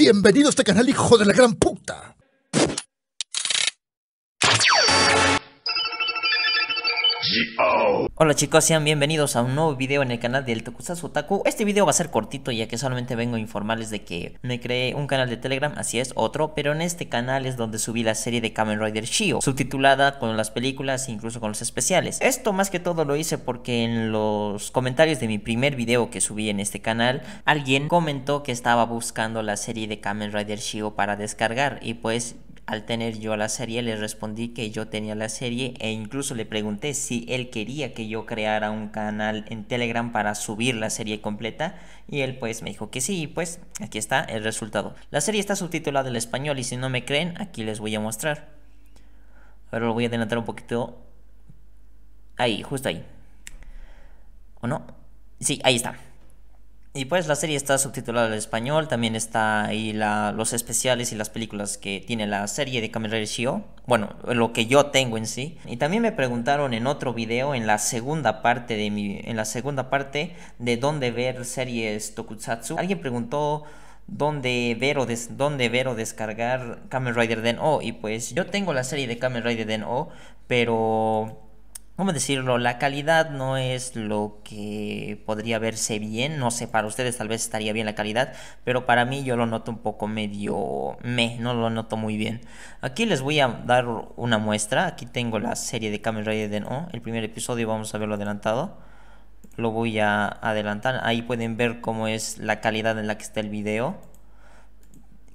Bienvenido a este canal, hijo de la gran puta. Hola chicos, sean bienvenidos a un nuevo video en el canal del Tokusatsu Otaku Este video va a ser cortito ya que solamente vengo a informarles de que me creé un canal de Telegram, así es, otro Pero en este canal es donde subí la serie de Kamen Rider Shio Subtitulada con las películas e incluso con los especiales Esto más que todo lo hice porque en los comentarios de mi primer video que subí en este canal Alguien comentó que estaba buscando la serie de Kamen Rider Shio para descargar Y pues al tener yo la serie, le respondí que yo tenía la serie e incluso le pregunté si él quería que yo creara un canal en Telegram para subir la serie completa y él pues me dijo que sí y pues aquí está el resultado. La serie está subtitulada en español y si no me creen aquí les voy a mostrar. Pero lo voy a adelantar un poquito. Ahí, justo ahí. ¿O no? Sí, ahí está. Y pues la serie está subtitulada al español, también está ahí los especiales y las películas que tiene la serie de Kamen Rider Shio, bueno, lo que yo tengo en sí. Y también me preguntaron en otro video, en la segunda parte de mi, en la segunda parte de dónde ver series tokusatsu. Alguien preguntó dónde ver o, dónde ver o descargar Kamen Rider Den O y pues yo tengo la serie de Kamen Rider Den O, pero ¿cómo decirlo? La calidad no es lo que podría verse bien, no sé, para ustedes tal vez estaría bien la calidad, pero para mí yo lo noto un poco medio me, no lo noto muy bien. Aquí les voy a dar una muestra, aquí tengo la serie de Kamen Rider de No, el primer episodio vamos a verlo adelantado. Lo voy a adelantar, ahí pueden ver cómo es la calidad en la que está el video.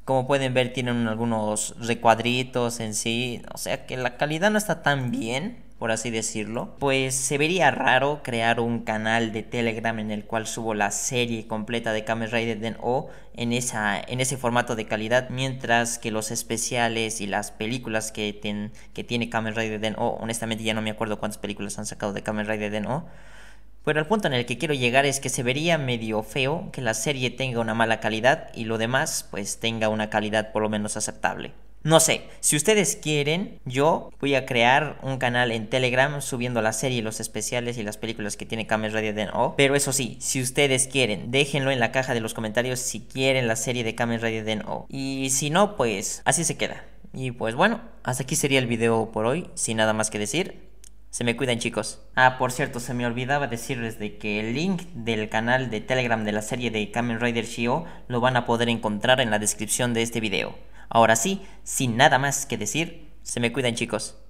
Como pueden ver tienen algunos recuadritos en sí, o sea que la calidad no está tan bien, por así decirlo, pues se vería raro crear un canal de Telegram en el cual subo la serie completa de Kamen Rider Den O en, esa, en ese formato de calidad, mientras que los especiales y las películas que, que tiene Kamen Rider Den O, honestamente ya no me acuerdo cuántas películas han sacado de Kamen Rider Den O, pero el punto en el que quiero llegar es que se vería medio feo que la serie tenga una mala calidad y lo demás pues tenga una calidad por lo menos aceptable. No sé, si ustedes quieren, yo voy a crear un canal en Telegram subiendo la serie, los especiales y las películas que tiene Kamen Rider Den O. Pero eso sí, si ustedes quieren, déjenlo en la caja de los comentarios si quieren la serie de Kamen Rider Den O. Y si no, pues así se queda. Y pues bueno, hasta aquí sería el video por hoy, sin nada más que decir. Se me cuidan chicos. Ah, por cierto, se me olvidaba decirles de que el link del canal de Telegram de la serie de Kamen Rider Shio lo van a poder encontrar en la descripción de este video. Ahora sí, sin nada más que decir, se me cuidan chicos.